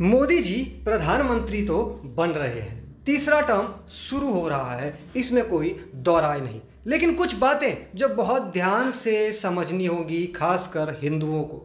मोदी जी प्रधानमंत्री तो बन रहे हैं तीसरा टर्म शुरू हो रहा है इसमें कोई दोहराए नहीं लेकिन कुछ बातें जो बहुत ध्यान से समझनी होगी खासकर हिंदुओं को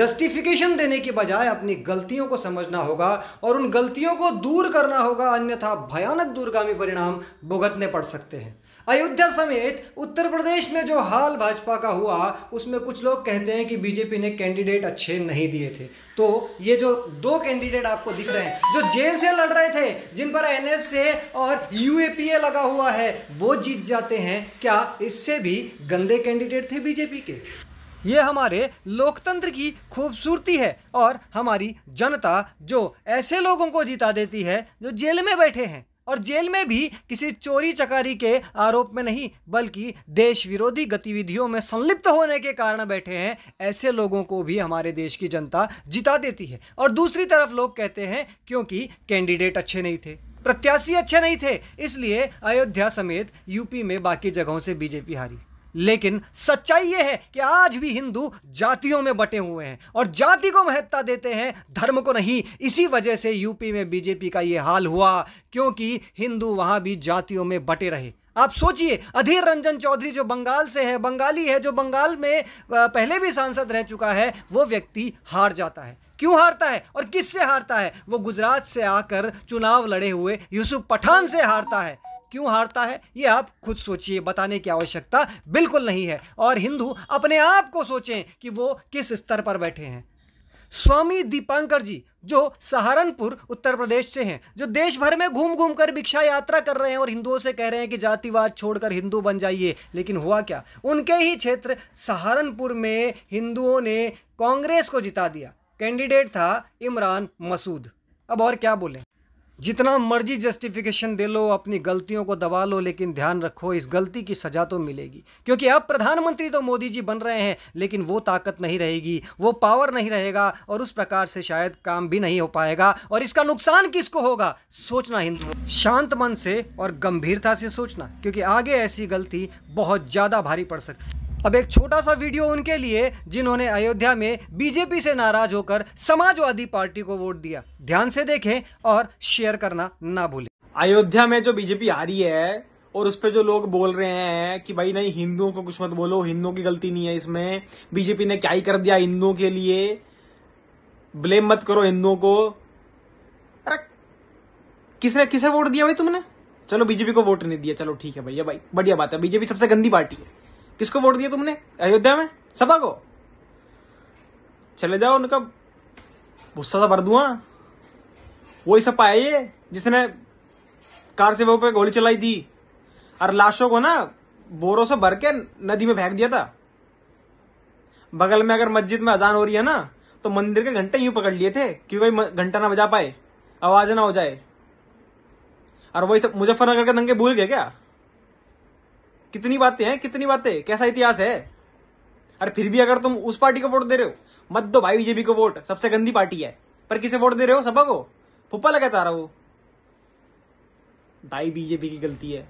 जस्टिफिकेशन देने के बजाय अपनी गलतियों को समझना होगा और उन गलतियों को दूर करना होगा अन्यथा भयानक दूरगामी परिणाम भुगतने पड़ सकते हैं अयोध्या समेत उत्तर प्रदेश में जो हाल भाजपा का हुआ उसमें कुछ लोग कहते हैं कि बीजेपी ने कैंडिडेट अच्छे नहीं दिए थे तो ये जो दो कैंडिडेट आपको दिख रहे हैं जो जेल से लड़ रहे थे जिन पर एनएसए और यूएपीए लगा हुआ है वो जीत जाते हैं क्या इससे भी गंदे कैंडिडेट थे बीजेपी के ये हमारे लोकतंत्र की खूबसूरती है और हमारी जनता जो ऐसे लोगों को जिता देती है जो जेल में बैठे हैं और जेल में भी किसी चोरी चकारी के आरोप में नहीं बल्कि देश विरोधी गतिविधियों में संलिप्त होने के कारण बैठे हैं ऐसे लोगों को भी हमारे देश की जनता जिता देती है और दूसरी तरफ लोग कहते हैं क्योंकि कैंडिडेट अच्छे नहीं थे प्रत्याशी अच्छे नहीं थे इसलिए अयोध्या समेत यूपी में बाकी जगहों से बीजेपी हारी लेकिन सच्चाई यह है कि आज भी हिंदू जातियों में बटे हुए हैं और जाति को महत्ता देते हैं धर्म को नहीं इसी वजह से यूपी में बीजेपी का ये हाल हुआ क्योंकि हिंदू वहाँ भी जातियों में बटे रहे आप सोचिए अधीर रंजन चौधरी जो बंगाल से है बंगाली है जो बंगाल में पहले भी सांसद रह चुका है वो व्यक्ति हार जाता है क्यों हारता है और किससे हारता है वो गुजरात से आकर चुनाव लड़े हुए यूसुफ पठान से हारता है क्यों हारता है ये आप खुद सोचिए बताने की आवश्यकता बिल्कुल नहीं है और हिंदू अपने आप को सोचें कि वो किस स्तर पर बैठे हैं स्वामी दीपांकर जी जो सहारनपुर उत्तर प्रदेश से हैं जो देश भर में घूम घूम कर भिक्षा यात्रा कर रहे हैं और हिंदुओं से कह रहे हैं कि जातिवाद छोड़कर हिंदू बन जाइए लेकिन हुआ क्या उनके ही क्षेत्र सहारनपुर में हिंदुओं ने कांग्रेस को जिता दिया कैंडिडेट था इमरान मसूद अब और क्या बोलें जितना मर्जी जस्टिफिकेशन दे लो अपनी गलतियों को दबा लो लेकिन ध्यान रखो इस गलती की सज़ा तो मिलेगी क्योंकि अब प्रधानमंत्री तो मोदी जी बन रहे हैं लेकिन वो ताकत नहीं रहेगी वो पावर नहीं रहेगा और उस प्रकार से शायद काम भी नहीं हो पाएगा और इसका नुकसान किसको होगा सोचना हिंदू शांत मन से और गंभीरता से सोचना क्योंकि आगे ऐसी गलती बहुत ज़्यादा भारी पड़ सकती अब एक छोटा सा वीडियो उनके लिए जिन्होंने अयोध्या में बीजेपी से नाराज होकर समाजवादी पार्टी को वोट दिया ध्यान से देखें और शेयर करना ना भूलें अयोध्या में जो बीजेपी आ रही है और उस पर जो लोग बोल रहे हैं कि भाई नहीं हिंदुओं को कुछ मत बोलो हिंदुओं की गलती नहीं है इसमें बीजेपी ने क्या ही कर दिया हिंदुओं के लिए ब्लेम मत करो हिंदुओं को अरे किसने किसे वोट दिया भाई तुमने चलो बीजेपी को वोट नहीं दिया चलो ठीक है भैया भाई बढ़िया बात है बीजेपी सबसे गंदी पार्टी है किसको वोट दिया तुमने अयोध्या में सपा को चले जाओ उनका गुस्सा सा भर दुआ वही सपा है ये जिसने कार से वो पे गोली चलाई थी और लाशों को ना बोरों से भर के नदी में फेंक दिया था बगल में अगर मस्जिद में अजान हो रही है ना तो मंदिर के घंटे यूं पकड़ लिए थे कि भाई घंटा ना बजा पाए आवाज ना हो जाए और वही सब मुजफ्फरनगर के दंगे भूल गए क्या कितनी बातें हैं कितनी बातें कैसा इतिहास है अरे फिर भी अगर तुम उस पार्टी को वोट दे रहे हो मत दो भाई बीजेपी को वोट सबसे गंदी पार्टी है पर किसे वोट दे रहे हो सपा को फुप्पा लगा तारा वो भाई बीजेपी की गलती है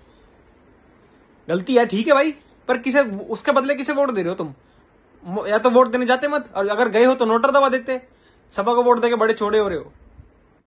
गलती है ठीक है भाई पर किसे उसके बदले किसे वोट दे रहे हो तुम या तो वोट देने जाते मत और अगर गए हो तो नोटर दबा देते सभा को वोट देके बड़े छोड़े हो रहे हो